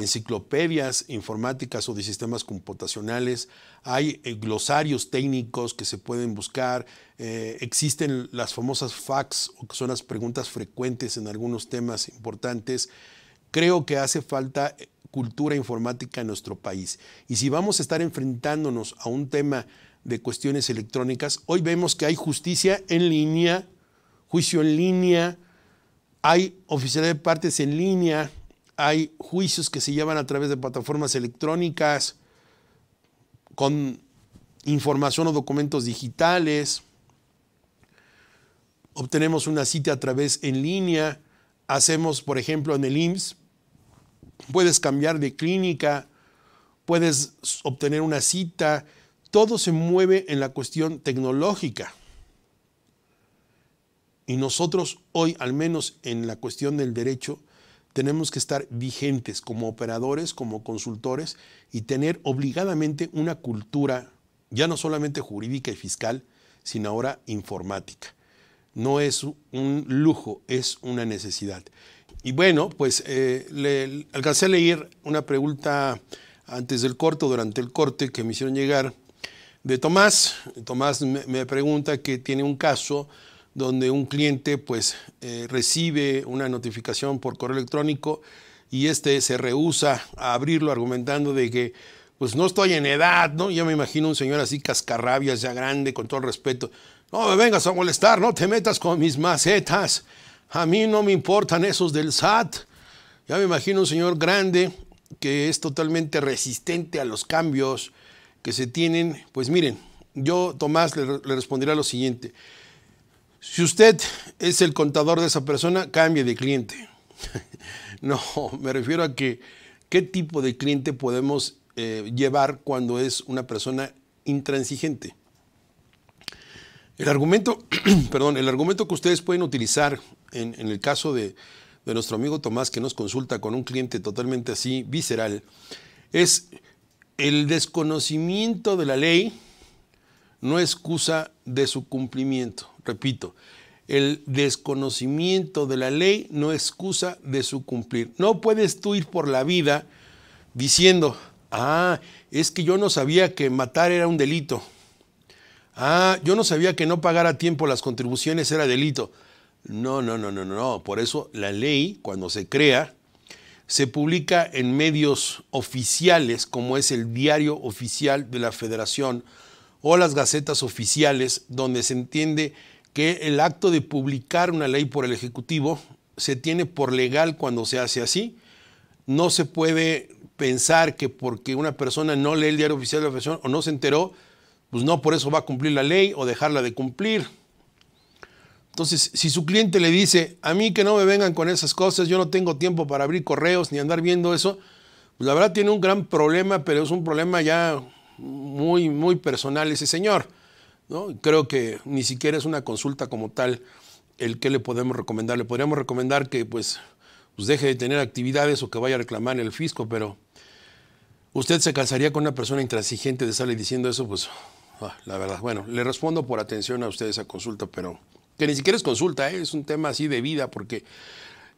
enciclopedias informáticas o de sistemas computacionales, hay eh, glosarios técnicos que se pueden buscar, eh, existen las famosas FAQs, que son las preguntas frecuentes en algunos temas importantes. Creo que hace falta eh, cultura informática en nuestro país. Y si vamos a estar enfrentándonos a un tema de cuestiones electrónicas, hoy vemos que hay justicia en línea, juicio en línea, hay oficina de partes en línea, hay juicios que se llevan a través de plataformas electrónicas, con información o documentos digitales, obtenemos una cita a través en línea, hacemos, por ejemplo, en el IMSS, puedes cambiar de clínica, puedes obtener una cita, todo se mueve en la cuestión tecnológica. Y nosotros hoy, al menos en la cuestión del derecho, tenemos que estar vigentes como operadores, como consultores y tener obligadamente una cultura ya no solamente jurídica y fiscal, sino ahora informática. No es un lujo, es una necesidad. Y bueno, pues eh, le, alcancé a leer una pregunta antes del corte, durante el corte que me hicieron llegar de Tomás. Tomás me pregunta que tiene un caso donde un cliente pues eh, recibe una notificación por correo electrónico y este se rehúsa a abrirlo argumentando de que pues no estoy en edad, ¿no? ya me imagino un señor así cascarrabias ya grande con todo respeto. No me vengas a molestar, no te metas con mis macetas. A mí no me importan esos del SAT. Ya me imagino un señor grande que es totalmente resistente a los cambios que se tienen. Pues miren, yo Tomás le, le lo siguiente. Si usted es el contador de esa persona, cambie de cliente. no, me refiero a que qué tipo de cliente podemos eh, llevar cuando es una persona intransigente. El argumento, perdón, el argumento que ustedes pueden utilizar en, el caso de, nuestro amigo Tomás que nos consulta con un cliente totalmente así, visceral, es el desconocimiento de la ley no excusa de su cumplimiento. Repito, el desconocimiento de la ley no excusa de su cumplir. No puedes tú ir por la vida diciendo, ah, es que yo no sabía que matar era un delito. Ah, yo no sabía que no pagar a tiempo las contribuciones era delito. No, no, no, no, no. Por eso la ley, cuando se crea, se publica en medios oficiales, como es el diario oficial de la Federación o las gacetas oficiales, donde se entiende que el acto de publicar una ley por el Ejecutivo se tiene por legal cuando se hace así. No se puede pensar que porque una persona no lee el diario oficial de la o no se enteró, pues no por eso va a cumplir la ley o dejarla de cumplir. Entonces, si su cliente le dice, a mí que no me vengan con esas cosas, yo no tengo tiempo para abrir correos ni andar viendo eso, pues la verdad tiene un gran problema, pero es un problema ya muy, muy personal ese señor. ¿no? Creo que ni siquiera es una consulta como tal el que le podemos recomendar. Le podríamos recomendar que pues, pues deje de tener actividades o que vaya a reclamar en el fisco, pero usted se casaría con una persona intransigente de salir diciendo eso, pues ah, la verdad, bueno, le respondo por atención a usted esa consulta, pero que ni siquiera es consulta, ¿eh? es un tema así de vida, porque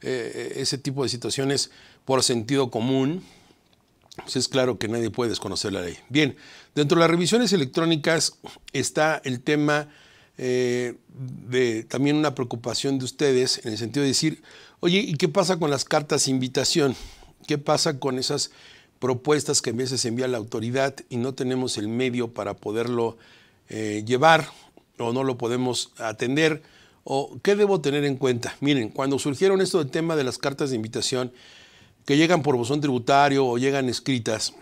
eh, ese tipo de situaciones por sentido común, pues es claro que nadie puede desconocer la ley. Bien, dentro de las revisiones electrónicas está el tema eh, de también una preocupación de ustedes en el sentido de decir, oye, ¿y qué pasa con las cartas de invitación? ¿Qué pasa con esas propuestas que a veces envía la autoridad y no tenemos el medio para poderlo eh, llevar o no lo podemos atender? ¿O qué debo tener en cuenta? Miren, cuando surgieron esto del tema de las cartas de invitación, que llegan por buzón tributario o llegan escritas,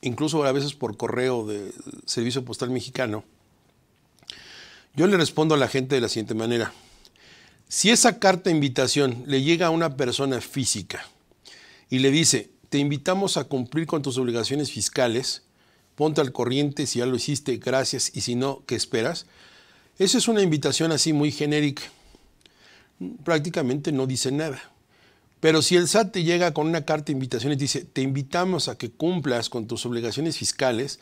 incluso a veces por correo de Servicio Postal Mexicano, yo le respondo a la gente de la siguiente manera. Si esa carta de invitación le llega a una persona física y le dice, te invitamos a cumplir con tus obligaciones fiscales, ponte al corriente si ya lo hiciste, gracias, y si no, ¿qué esperas? Esa es una invitación así muy genérica. Prácticamente no dice nada. Pero si el SAT te llega con una carta de invitación y te dice, te invitamos a que cumplas con tus obligaciones fiscales,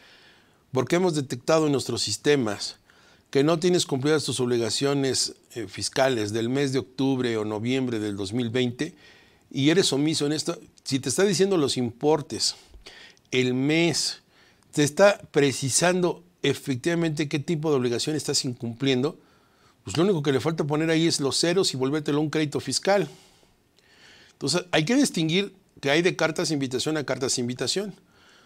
porque hemos detectado en nuestros sistemas que no tienes cumplidas tus obligaciones eh, fiscales del mes de octubre o noviembre del 2020 y eres omiso en esto, si te está diciendo los importes, el mes, te está precisando efectivamente qué tipo de obligación estás incumpliendo, pues lo único que le falta poner ahí es los ceros y volvértelo un crédito fiscal. Entonces, hay que distinguir que hay de cartas invitación a cartas de invitación,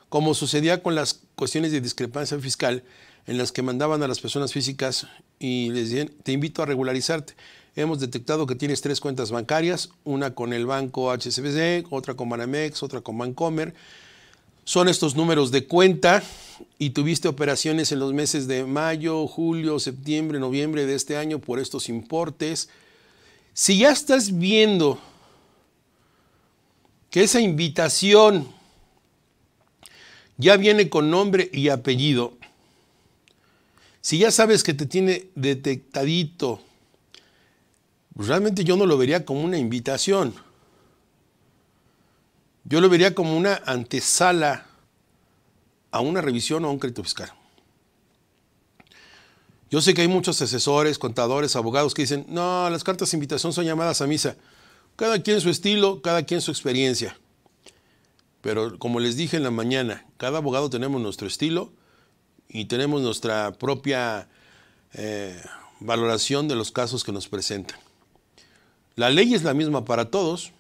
como sucedía con las cuestiones de discrepancia fiscal en las que mandaban a las personas físicas y les decían, te invito a regularizarte. Hemos detectado que tienes tres cuentas bancarias, una con el banco HSBC, otra con Banamex, otra con Bancomer. Son estos números de cuenta y tuviste operaciones en los meses de mayo, julio, septiembre, noviembre de este año por estos importes. Si ya estás viendo que esa invitación ya viene con nombre y apellido, si ya sabes que te tiene detectadito, pues realmente yo no lo vería como una invitación. Yo lo vería como una antesala a una revisión o a un crédito fiscal. Yo sé que hay muchos asesores, contadores, abogados que dicen, no, las cartas de invitación son llamadas a misa. Cada quien su estilo, cada quien su experiencia. Pero como les dije en la mañana, cada abogado tenemos nuestro estilo y tenemos nuestra propia eh, valoración de los casos que nos presentan. La ley es la misma para todos,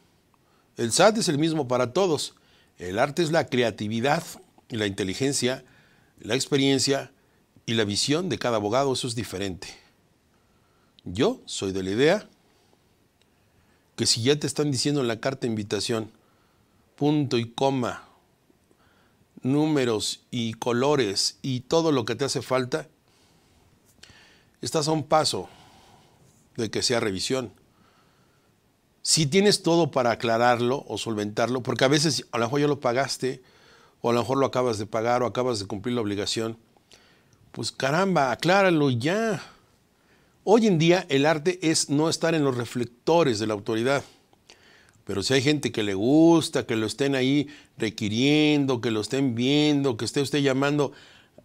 el SAT es el mismo para todos, el arte es la creatividad, la inteligencia, la experiencia y la visión de cada abogado, eso es diferente. Yo soy de la idea que si ya te están diciendo en la carta invitación, punto y coma, números y colores y todo lo que te hace falta, estás a un paso de que sea revisión. Si tienes todo para aclararlo o solventarlo, porque a veces a lo mejor ya lo pagaste, o a lo mejor lo acabas de pagar o acabas de cumplir la obligación, pues caramba, acláralo ya. Hoy en día el arte es no estar en los reflectores de la autoridad. Pero si hay gente que le gusta, que lo estén ahí requiriendo, que lo estén viendo, que esté usted llamando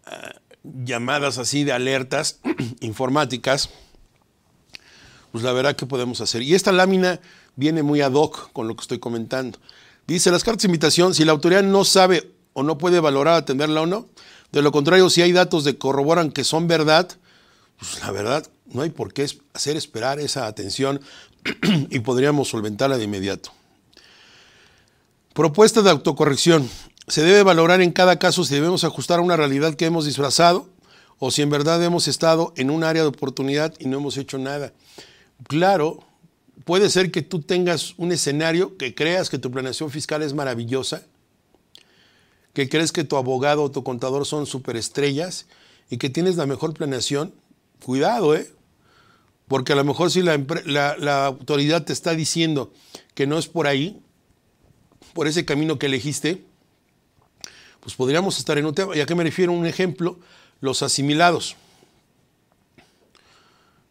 ah, llamadas así de alertas informáticas, pues la verdad que podemos hacer. Y esta lámina viene muy ad hoc con lo que estoy comentando. Dice, las cartas de invitación, si la autoridad no sabe o no puede valorar atenderla o no, de lo contrario, si hay datos que corroboran que son verdad, pues la verdad, no hay por qué hacer esperar esa atención y podríamos solventarla de inmediato. Propuesta de autocorrección. Se debe valorar en cada caso si debemos ajustar a una realidad que hemos disfrazado o si en verdad hemos estado en un área de oportunidad y no hemos hecho nada. Claro, puede ser que tú tengas un escenario que creas que tu planeación fiscal es maravillosa, que crees que tu abogado o tu contador son superestrellas y que tienes la mejor planeación. Cuidado, ¿eh? Porque a lo mejor si la, autoridad te está diciendo que no es por ahí, por ese camino que elegiste, pues podríamos estar en un tema. ¿Y a qué me refiero? Un ejemplo, los asimilados.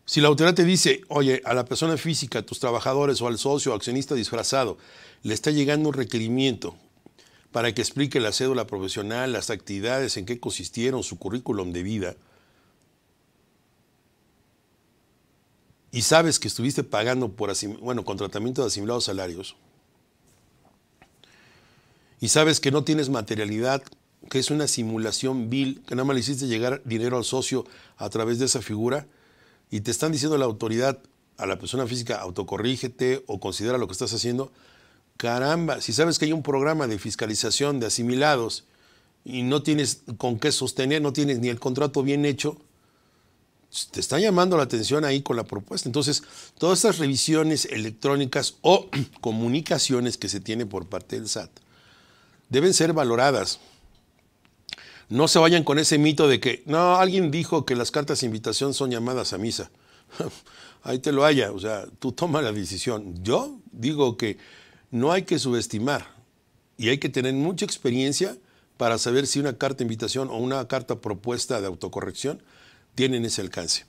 Si la autoridad te dice, oye, a la persona física, a tus trabajadores o al socio o accionista disfrazado, le está llegando un requerimiento para que explique la cédula profesional, las actividades, en qué consistieron, su currículum de vida, y sabes que estuviste pagando por bueno, con tratamiento de asimilados salarios, y sabes que no tienes materialidad, que es una simulación vil, que nada más le hiciste llegar dinero al socio a través de esa figura, y te están diciendo la autoridad, a la persona física, autocorrígete o considera lo que estás haciendo, caramba, si sabes que hay un programa de fiscalización de asimilados y no tienes con qué sostener, no tienes ni el contrato bien hecho, te están llamando la atención ahí con la propuesta. Entonces, todas estas revisiones electrónicas o comunicaciones que se tiene por parte del SAT deben ser valoradas. No se vayan con ese mito de que, no, alguien dijo que las cartas de invitación son llamadas a misa. ahí te lo haya, o sea, tú toma la decisión. Yo digo que no hay que subestimar y hay que tener mucha experiencia para saber si una carta invitación o una carta propuesta de autocorrección tienen ese alcance.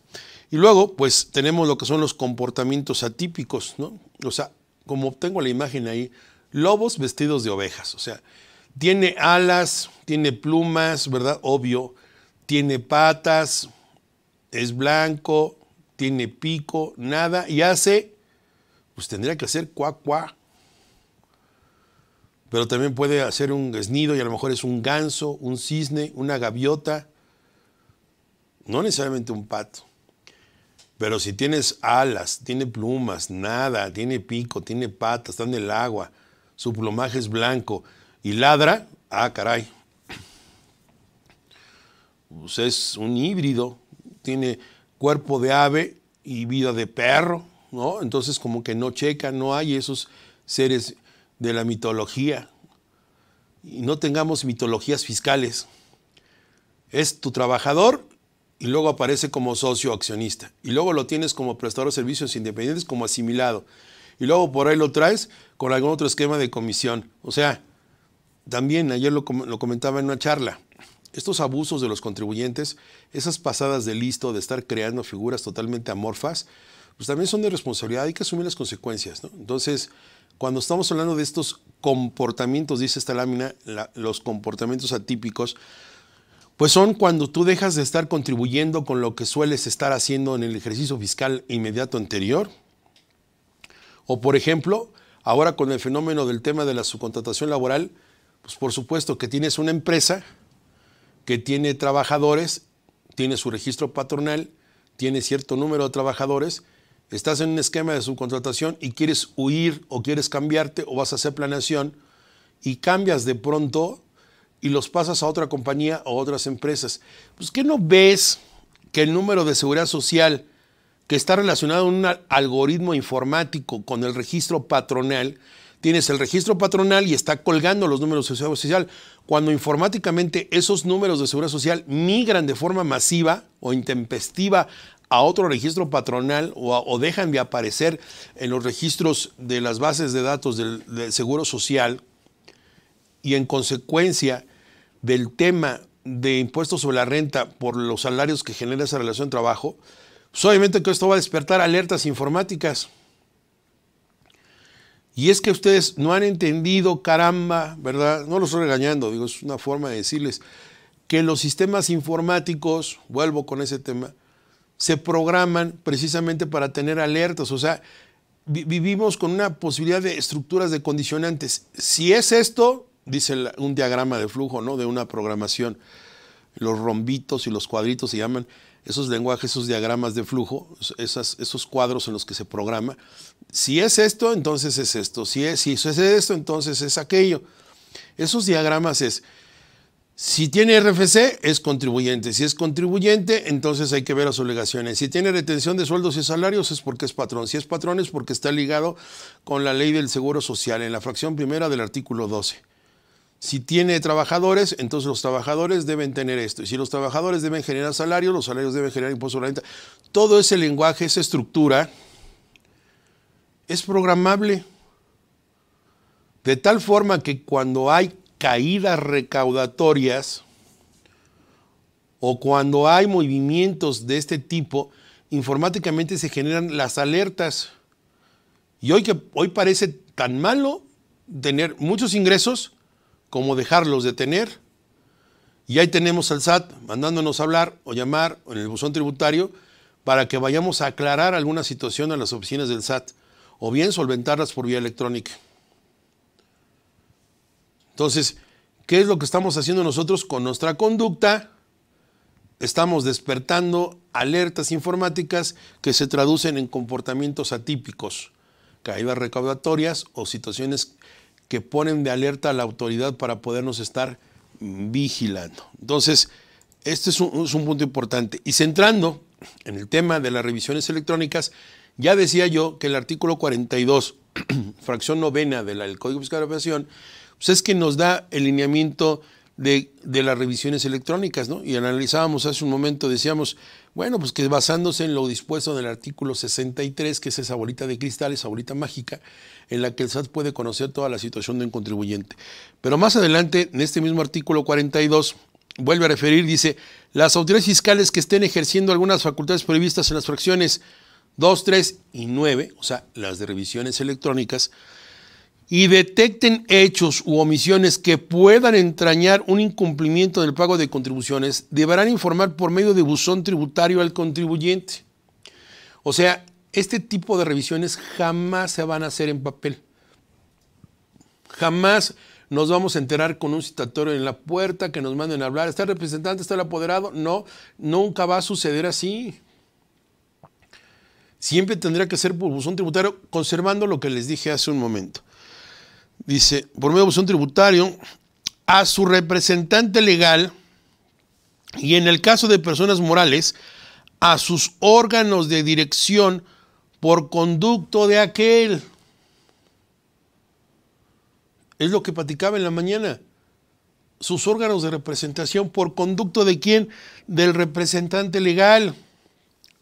Y luego, pues tenemos lo que son los comportamientos atípicos, ¿no? O sea, como tengo la imagen ahí, lobos vestidos de ovejas, o sea, tiene alas, tiene plumas, ¿verdad? Obvio, tiene patas, es blanco, tiene pico, nada, y hace, pues tendría que hacer cuá cuá. Pero también puede hacer un desnido, y a lo mejor es un ganso, un cisne, una gaviota, no necesariamente un pato, pero si tienes alas, tiene plumas, nada, tiene pico, tiene patas, está en el agua, su plumaje es blanco y ladra, ah, caray. Pues es un híbrido, tiene cuerpo de ave y vida de perro, ¿no? Entonces como que no checa, no hay esos seres de la mitología. Y no tengamos mitologías fiscales. Es tu trabajador y luego aparece como socio accionista, y luego lo tienes como prestador de servicios independientes como asimilado, y luego por ahí lo traes con algún otro esquema de comisión. O sea, también ayer lo, comentaba en una charla, estos abusos de los contribuyentes, esas pasadas de listo de estar creando figuras totalmente amorfas, pues también son de responsabilidad, hay que asumir las consecuencias. Entonces, cuando estamos hablando de estos comportamientos, dice esta lámina, los comportamientos atípicos, pues son cuando tú dejas de estar contribuyendo con lo que sueles estar haciendo en el ejercicio fiscal inmediato anterior. O por ejemplo, ahora con el fenómeno del tema de la subcontratación laboral, pues por supuesto que tienes una empresa que tiene trabajadores, tiene su registro patronal, tiene cierto número de trabajadores, estás en un esquema de subcontratación y quieres huir o quieres cambiarte o vas a hacer planeación y cambias de pronto y los pasas a otra compañía o otras empresas. Pues ¿qué no ves que el número de seguridad social que está relacionado a un algoritmo informático con el registro patronal, tienes el registro patronal y está colgando los números de seguridad social. Cuando informáticamente esos números de seguridad social migran de forma masiva o intempestiva a otro registro patronal o, dejan de aparecer en los registros de las bases de datos del Seguro Social, y en consecuencia del tema de impuestos sobre la renta por los salarios que genera esa relación de trabajo, pues obviamente que esto va a despertar alertas informáticas. Y es que ustedes no han entendido, caramba, ¿verdad? No los estoy regañando, digo, es una forma de decirles que los sistemas informáticos, vuelvo con ese tema, se programan precisamente para tener alertas, o sea, vivimos con una posibilidad de estructuras de condicionantes. Si es esto, dice un diagrama de flujo, ¿no? De una programación. Los rombitos y los cuadritos se llaman esos lenguajes, esos diagramas de flujo, esos cuadros en los que se programa. Si es esto, entonces es esto. Si es, si es esto, entonces es aquello. Esos diagramas es, si tiene RFC, es contribuyente. Si es contribuyente, entonces hay que ver las obligaciones. Si tiene retención de sueldos y salarios, es porque es patrón. Si es patrón, es porque está ligado con la ley del Seguro Social en la fracción primera del artículo 12. Si tiene trabajadores, entonces los trabajadores deben tener esto. Y si los trabajadores deben generar salarios, los salarios deben generar impuestos a la renta. Todo ese lenguaje, esa estructura, es programable. De tal forma que cuando hay caídas recaudatorias o cuando hay movimientos de este tipo, informáticamente se generan las alertas. Y hoy que hoy parece tan malo tener muchos ingresos, como dejarlos detener. Y ahí tenemos al SAT mandándonos a hablar o llamar en el buzón tributario para que vayamos a aclarar alguna situación a las oficinas del SAT o bien solventarlas por vía electrónica. Entonces, ¿qué es lo que estamos haciendo nosotros con nuestra conducta? Estamos despertando alertas informáticas que se traducen en comportamientos atípicos, caídas recaudatorias o situaciones que ponen de alerta a la autoridad para podernos estar vigilando. Entonces, este es un, punto importante. Y centrando en el tema de las revisiones electrónicas, ya decía yo que el artículo 42, fracción novena del Código Fiscal de Operación, pues es que nos da el lineamiento de, de, las revisiones electrónicas, ¿no? Y analizábamos hace un momento, decíamos, bueno, pues que basándose en lo dispuesto en el artículo 63, que es esa bolita de cristal, esa bolita mágica, en la que el SAT puede conocer toda la situación de un contribuyente. Pero más adelante, en este mismo artículo 42, vuelve a referir, dice, las autoridades fiscales que estén ejerciendo algunas facultades previstas en las fracciones 2, 3 y 9, o sea, las de revisiones electrónicas, y detecten hechos u omisiones que puedan entrañar un incumplimiento del pago de contribuciones, deberán informar por medio de buzón tributario al contribuyente. O sea, este tipo de revisiones jamás se van a hacer en papel. Jamás nos vamos a enterar con un citatorio en la puerta que nos manden a hablar. ¿Está el representante? ¿Está el apoderado? No, nunca va a suceder así. Siempre tendrá que ser por buzón tributario, conservando lo que les dije hace un momento dice, por medio de un tributario, a su representante legal y en el caso de personas morales, a sus órganos de dirección por conducto de aquel. Es lo que platicaba en la mañana. Sus órganos de representación por conducto de quién? Del representante legal.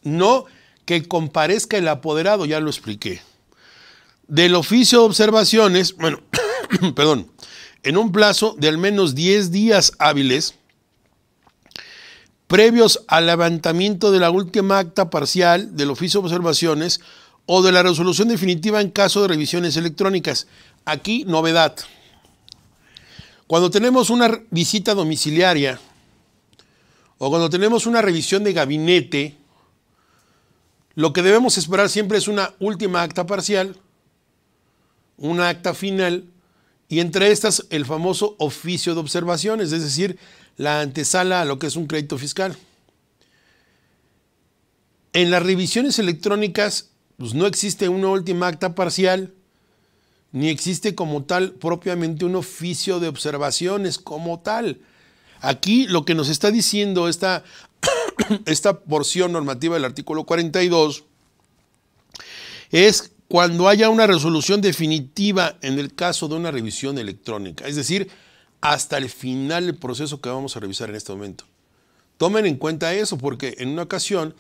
No que comparezca el apoderado, ya lo expliqué del oficio de observaciones, bueno, perdón, en un plazo de al menos 10 días hábiles, previos al levantamiento de la última acta parcial del oficio de observaciones o de la resolución definitiva en caso de revisiones electrónicas. Aquí, novedad. Cuando tenemos una visita domiciliaria o cuando tenemos una revisión de gabinete, lo que debemos esperar siempre es una última acta parcial un acta final y entre estas el famoso oficio de observaciones, es decir, la antesala a lo que es un crédito fiscal. En las revisiones electrónicas pues no existe una última acta parcial, ni existe como tal propiamente un oficio de observaciones como tal. Aquí lo que nos está diciendo esta, esta porción normativa del artículo 42 es cuando haya una resolución definitiva en el caso de una revisión electrónica, es decir, hasta el final del proceso que vamos a revisar en este momento. Tomen en cuenta eso porque en una ocasión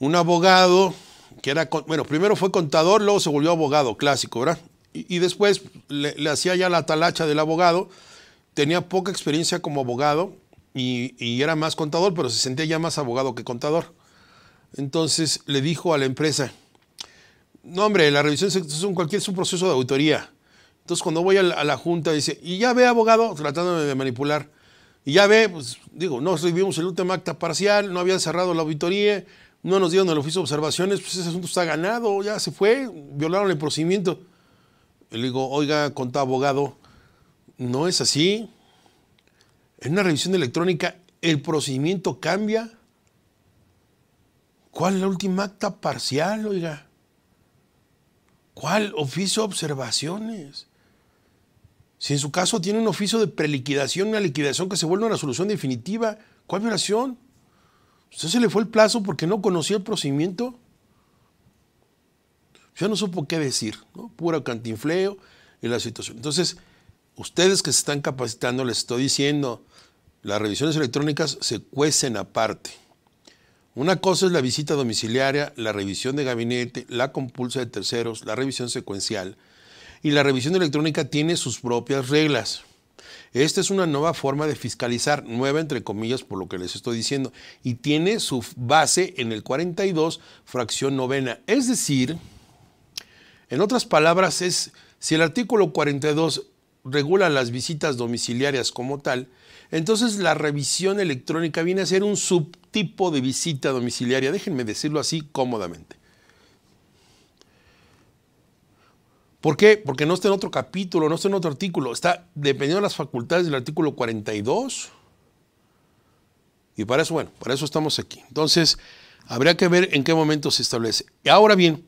un abogado que era, bueno, primero fue contador, luego se volvió abogado clásico, ¿verdad? Y, después le, hacía ya la talacha del abogado, tenía poca experiencia como abogado y era más contador, pero se sentía ya más abogado que contador. Entonces le dijo a la empresa, no, hombre, la revisión es un, cualquier, es un proceso de auditoría. Entonces, cuando voy a la, Junta, dice, y ya ve, abogado, tratándome de manipular, y ya ve, pues, digo, no recibimos el último acta parcial, no habían cerrado la auditoría, no nos dieron el oficio de observaciones, pues ese asunto está ganado, ya se fue, violaron el procedimiento. le digo, oiga, contó abogado, no es así. En una revisión electrónica, el procedimiento cambia. ¿Cuál es la última acta parcial, oiga? ¿Cuál oficio de observaciones? Si en su caso tiene un oficio de preliquidación, una liquidación que se vuelve una solución definitiva, ¿cuál violación? ¿Usted se le fue el plazo porque no conocía el procedimiento? Yo no supo qué decir, ¿no? puro cantinfleo en la situación. Entonces, ustedes que se están capacitando, les estoy diciendo, las revisiones electrónicas se cuecen aparte. Una cosa es la visita domiciliaria, la revisión de gabinete, la compulsa de terceros, la revisión secuencial. Y la revisión electrónica tiene sus propias reglas. Esta es una nueva forma de fiscalizar, nueva entre comillas por lo que les estoy diciendo, y tiene su base en el 42, fracción novena. Es decir, en otras palabras, es si el artículo 42 regula las visitas domiciliarias como tal, entonces la revisión electrónica viene a ser un subtipo de visita domiciliaria, déjenme decirlo así cómodamente. ¿Por qué? Porque no está en otro capítulo, no está en otro artículo, está dependiendo de las facultades del artículo 42. Y para eso, bueno, para eso estamos aquí. Entonces, habría que ver en qué momento se establece. Ahora bien,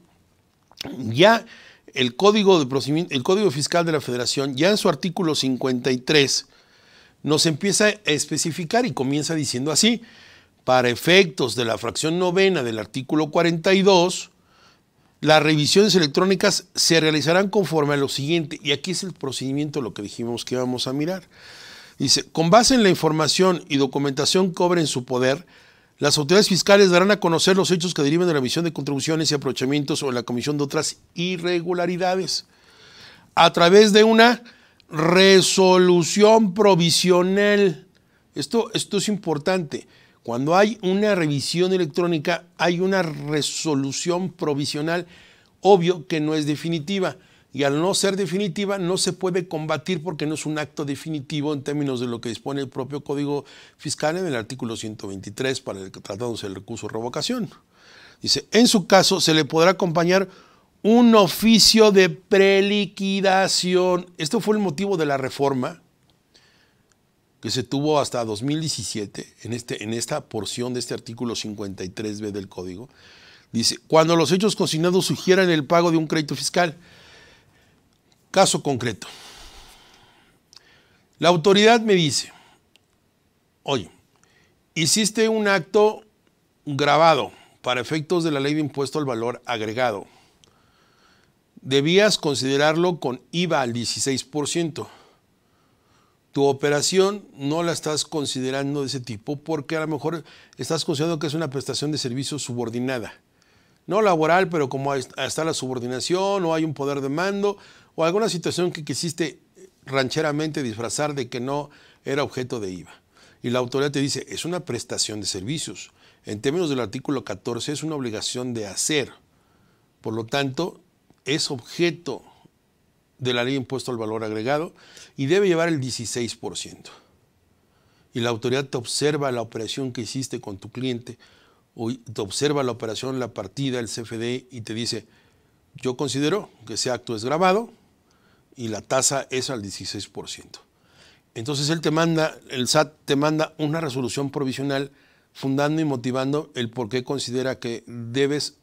ya el Código, de el Código Fiscal de la Federación, ya en su artículo 53, nos empieza a especificar y comienza diciendo así, para efectos de la fracción novena del artículo 42, las revisiones electrónicas se realizarán conforme a lo siguiente, y aquí es el procedimiento lo que dijimos que íbamos a mirar. Dice, con base en la información y documentación que en su poder, las autoridades fiscales darán a conocer los hechos que derivan de la emisión de contribuciones y aprovechamientos o la comisión de otras irregularidades a través de una resolución provisional. Esto, esto es importante. Cuando hay una revisión electrónica, hay una resolución provisional, obvio que no es definitiva. Y al no ser definitiva, no se puede combatir porque no es un acto definitivo en términos de lo que dispone el propio Código Fiscal en el artículo 123 para el tratándose del recurso de revocación. Dice, en su caso, se le podrá acompañar un oficio de preliquidación. Esto fue el motivo de la reforma que se tuvo hasta 2017 en, este, en esta porción de este artículo 53b del Código. Dice, cuando los hechos consignados sugieran el pago de un crédito fiscal. Caso concreto. La autoridad me dice, oye, hiciste un acto grabado para efectos de la ley de impuesto al valor agregado debías considerarlo con IVA al 16%. Tu operación no la estás considerando de ese tipo porque a lo mejor estás considerando que es una prestación de servicio subordinada. No laboral, pero como está la subordinación o hay un poder de mando o alguna situación que quisiste rancheramente disfrazar de que no era objeto de IVA. Y la autoridad te dice, es una prestación de servicios. En términos del artículo 14 es una obligación de hacer. Por lo tanto, es objeto de la ley impuesto al valor agregado y debe llevar el 16%. Y la autoridad te observa la operación que hiciste con tu cliente, o te observa la operación, la partida, el CFD y te dice, yo considero que ese acto es grabado y la tasa es al 16%. Entonces él te manda, el SAT te manda una resolución provisional fundando y motivando el por qué considera que debes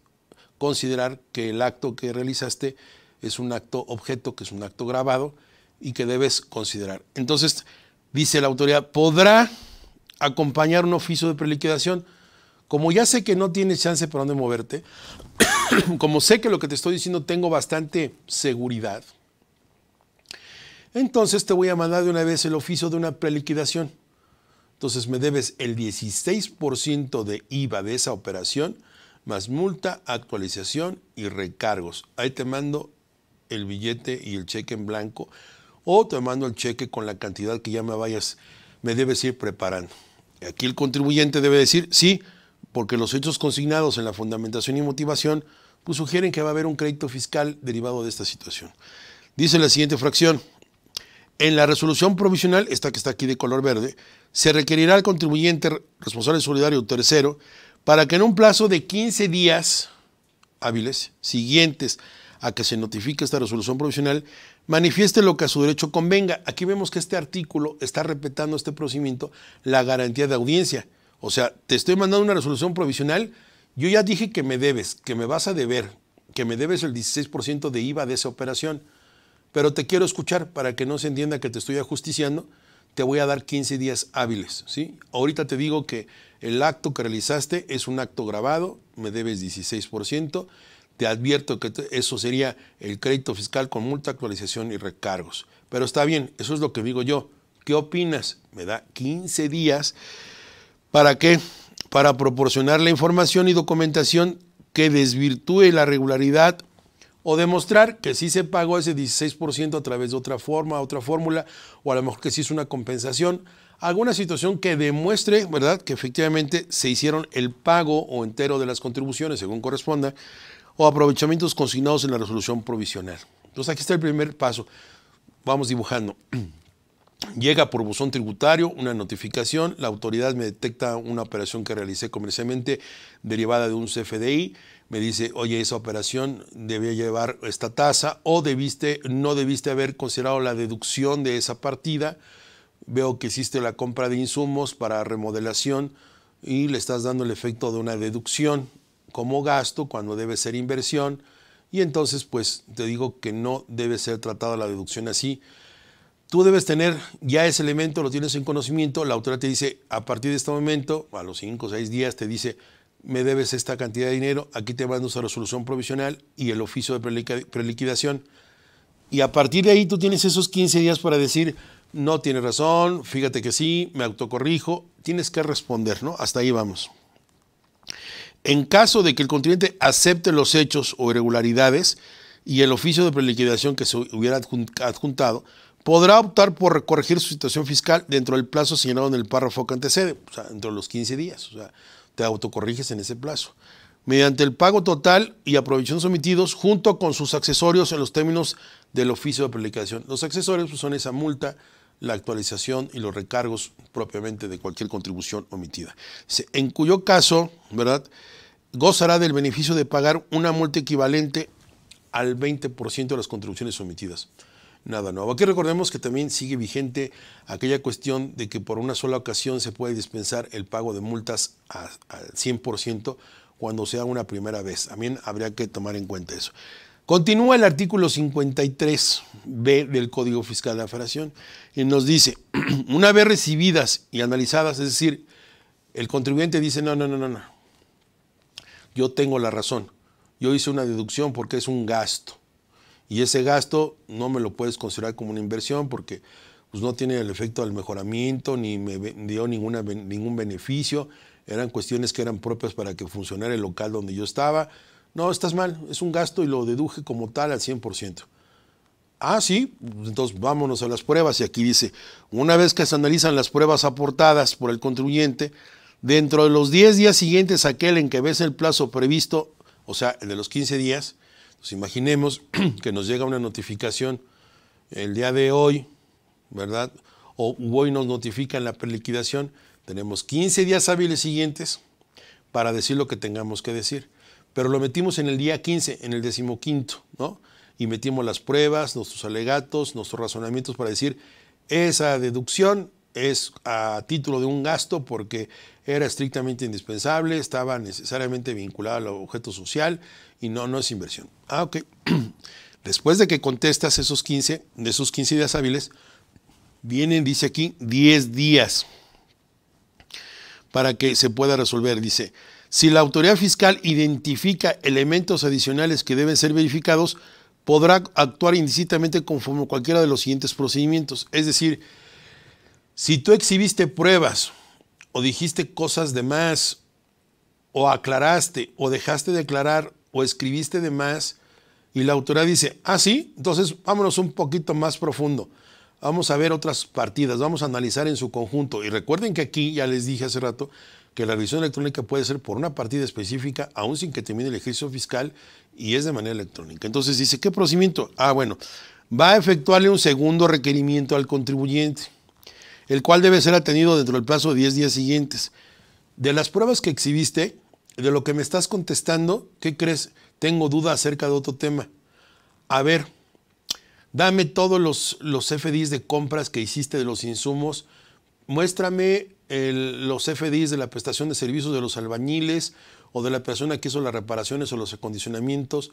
considerar que el acto que realizaste es un acto objeto, que es un acto grabado y que debes considerar. Entonces, dice la autoridad, podrá acompañar un oficio de preliquidación. Como ya sé que no tienes chance para dónde moverte, como sé que lo que te estoy diciendo tengo bastante seguridad, entonces te voy a mandar de una vez el oficio de una preliquidación. Entonces me debes el 16% de IVA de esa operación más multa, actualización y recargos. Ahí te mando el billete y el cheque en blanco o te mando el cheque con la cantidad que ya me vayas, me debes ir preparando. Aquí el contribuyente debe decir sí, porque los hechos consignados en la fundamentación y motivación pues, sugieren que va a haber un crédito fiscal derivado de esta situación. Dice la siguiente fracción. En la resolución provisional, esta que está aquí de color verde, se requerirá al contribuyente responsable solidario tercero para que en un plazo de 15 días hábiles siguientes a que se notifique esta resolución provisional, manifieste lo que a su derecho convenga. Aquí vemos que este artículo está respetando este procedimiento, la garantía de audiencia. O sea, te estoy mandando una resolución provisional, yo ya dije que me debes, que me vas a deber, que me debes el 16% de IVA de esa operación, pero te quiero escuchar para que no se entienda que te estoy ajusticiando, te voy a dar 15 días hábiles, ¿sí? Ahorita te digo que el acto que realizaste es un acto grabado, me debes 16%, te advierto que eso sería el crédito fiscal con multa, actualización y recargos. Pero está bien, eso es lo que digo yo. ¿Qué opinas? Me da 15 días. ¿Para qué? Para proporcionar la información y documentación que desvirtúe la regularidad o demostrar que sí se pagó ese 16% a través de otra forma, otra fórmula, o a lo mejor que sí es una compensación, alguna situación que demuestre, ¿verdad?, que efectivamente se hicieron el pago o entero de las contribuciones, según corresponda, o aprovechamientos consignados en la resolución provisional. Entonces aquí está el primer paso. Vamos dibujando. Llega por buzón tributario una notificación, la autoridad me detecta una operación que realicé comercialmente derivada de un CFDI, me dice, oye, esa operación debía llevar esta tasa o debiste, no debiste haber considerado la deducción de esa partida. Veo que hiciste la compra de insumos para remodelación y le estás dando el efecto de una deducción como gasto cuando debe ser inversión. Y entonces, pues te digo que no debe ser tratada la deducción así. Tú debes tener ya ese elemento, lo tienes en conocimiento, la autora te dice, a partir de este momento, a los 5 o 6 días, te dice, me debes esta cantidad de dinero, aquí te mando esa resolución provisional y el oficio de preliquidación. Y a partir de ahí tú tienes esos 15 días para decir, no tienes razón, fíjate que sí, me autocorrijo, tienes que responder, ¿no? Hasta ahí vamos. En caso de que el contribuyente acepte los hechos o irregularidades y el oficio de preliquidación que se hubiera adjuntado, podrá optar por corregir su situación fiscal dentro del plazo señalado en el párrafo que antecede, o sea, dentro de los 15 días. O sea, te autocorriges en ese plazo. Mediante el pago total y aprobación sometidos junto con sus accesorios en los términos del oficio de publicación. Los accesorios pues, son esa multa, la actualización y los recargos propiamente de cualquier contribución omitida. En cuyo caso, ¿verdad? Gozará del beneficio de pagar una multa equivalente al 20% de las contribuciones omitidas nada nuevo. Aquí recordemos que también sigue vigente aquella cuestión de que por una sola ocasión se puede dispensar el pago de multas al 100% cuando sea una primera vez. También habría que tomar en cuenta eso. Continúa el artículo 53b del Código Fiscal de la Federación y nos dice, una vez recibidas y analizadas, es decir, el contribuyente dice, no, no, no, no, no, yo tengo la razón, yo hice una deducción porque es un gasto. Y ese gasto no me lo puedes considerar como una inversión porque pues, no tiene el efecto del mejoramiento, ni me dio ningún beneficio. Eran cuestiones que eran propias para que funcionara el local donde yo estaba. No, estás mal, es un gasto y lo deduje como tal al 100%. Ah, sí, pues, entonces vámonos a las pruebas. Y aquí dice, una vez que se analizan las pruebas aportadas por el contribuyente, dentro de los 10 días siguientes a aquel en que ves el plazo previsto, o sea, el de los 15 días, pues imaginemos que nos llega una notificación el día de hoy, ¿verdad? O hoy nos notifican la preliquidación. Tenemos 15 días hábiles siguientes para decir lo que tengamos que decir. Pero lo metimos en el día 15, en el decimoquinto, ¿no? Y metimos las pruebas, nuestros alegatos, nuestros razonamientos para decir, esa deducción es a título de un gasto porque era estrictamente indispensable, estaba necesariamente vinculada al objeto social y no, no es inversión. Ah, ok. Después de que contestas esos 15, de esos 15 días hábiles, vienen, dice aquí, 10 días para que se pueda resolver. Dice, si la autoridad fiscal identifica elementos adicionales que deben ser verificados, podrá actuar indícitamente conforme cualquiera de los siguientes procedimientos. Es decir, si tú exhibiste pruebas o dijiste cosas de más o aclaraste o dejaste de aclarar o escribiste de más. Y la autora dice, ah, sí, entonces vámonos un poquito más profundo. Vamos a ver otras partidas, vamos a analizar en su conjunto. Y recuerden que aquí, ya les dije hace rato, que la revisión electrónica puede ser por una partida específica, aún sin que termine el ejercicio fiscal, y es de manera electrónica. Entonces dice, ¿qué procedimiento? Ah, bueno, va a efectuarle un segundo requerimiento al contribuyente, el cual debe ser atendido dentro del plazo de 10 días siguientes. De las pruebas que exhibiste, de lo que me estás contestando, ¿qué crees? Tengo duda acerca de otro tema. A ver, dame todos los, los FDIs de compras que hiciste de los insumos, muéstrame los FDIs de la prestación de servicios de los albañiles o de la persona que hizo las reparaciones o los acondicionamientos,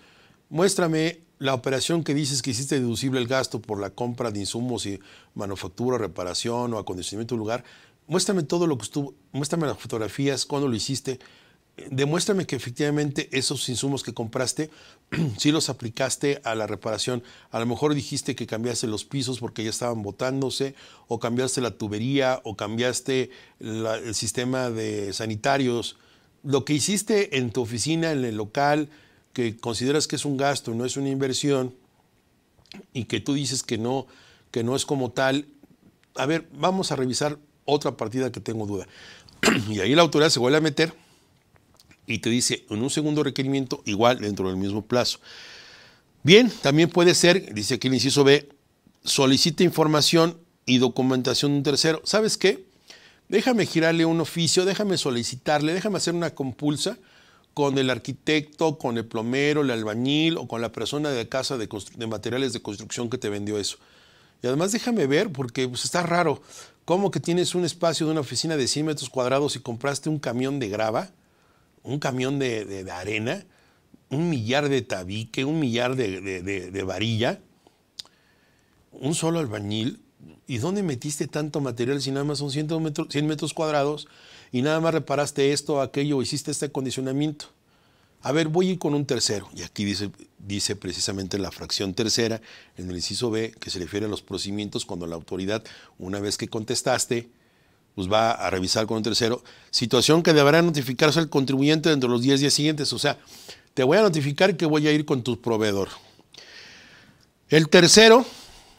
muéstrame la operación que dices que hiciste deducible el gasto por la compra de insumos y manufactura, reparación o acondicionamiento de lugar, muéstrame todo lo que estuvo, muéstrame las fotografías, cuándo lo hiciste, demuéstrame que efectivamente esos insumos que compraste, si los aplicaste a la reparación. A lo mejor dijiste que cambiaste los pisos porque ya estaban botándose, o cambiaste la tubería, o cambiaste el sistema de sanitarios. Lo que hiciste en tu oficina, en el local, que consideras que es un gasto, no es una inversión, y que tú dices que no, que no es como tal. A ver, vamos a revisar otra partida que tengo duda. y ahí la autoridad se vuelve a meter y te dice en un segundo requerimiento igual dentro del mismo plazo. Bien, también puede ser, dice aquí el inciso B, solicita información y documentación de un tercero. ¿Sabes qué? Déjame girarle un oficio, déjame solicitarle, déjame hacer una compulsa con el arquitecto, con el plomero, el albañil o con la persona de casa de, materiales de construcción que te vendió eso. Y además déjame ver, porque pues, está raro, ¿cómo que tienes un espacio de una oficina de 100 metros cuadrados y compraste un camión de grava? un camión de, arena, un millar de tabique, un millar de, varilla, un solo albañil. ¿Y dónde metiste tanto material si nada más son 100 metros, 100 cuadrados y nada más reparaste esto, aquello, o hiciste este acondicionamiento? A ver, voy a ir con un tercero. Y aquí dice, dice precisamente la fracción tercera, en el inciso B, que se refiere a los procedimientos cuando la autoridad, una vez que contestaste, pues va a revisar con un tercero, situación que deberá notificarse al contribuyente dentro de los 10 días siguientes, o sea, te voy a notificar que voy a ir con tu proveedor. El tercero,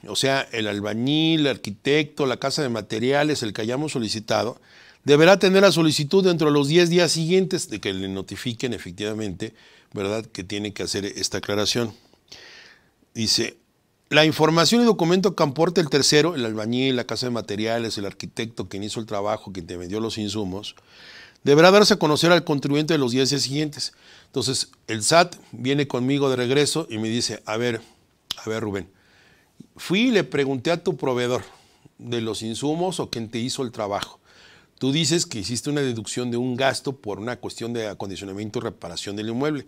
o sea, el albañil, el arquitecto, la casa de materiales, el que hayamos solicitado, deberá tener la solicitud dentro de los 10 días siguientes de que le notifiquen efectivamente, ¿verdad?, que tiene que hacer esta aclaración. Dice, la información y documento que aporta el tercero, el albañil, la casa de materiales, el arquitecto, quien hizo el trabajo, quien te vendió los insumos, deberá darse a conocer al contribuyente de los días siguientes. Entonces, el SAT viene conmigo de regreso y me dice, a ver, a ver Rubén, fui y le pregunté a tu proveedor de los insumos o quien te hizo el trabajo. Tú dices que hiciste una deducción de un gasto por una cuestión de acondicionamiento y reparación del inmueble.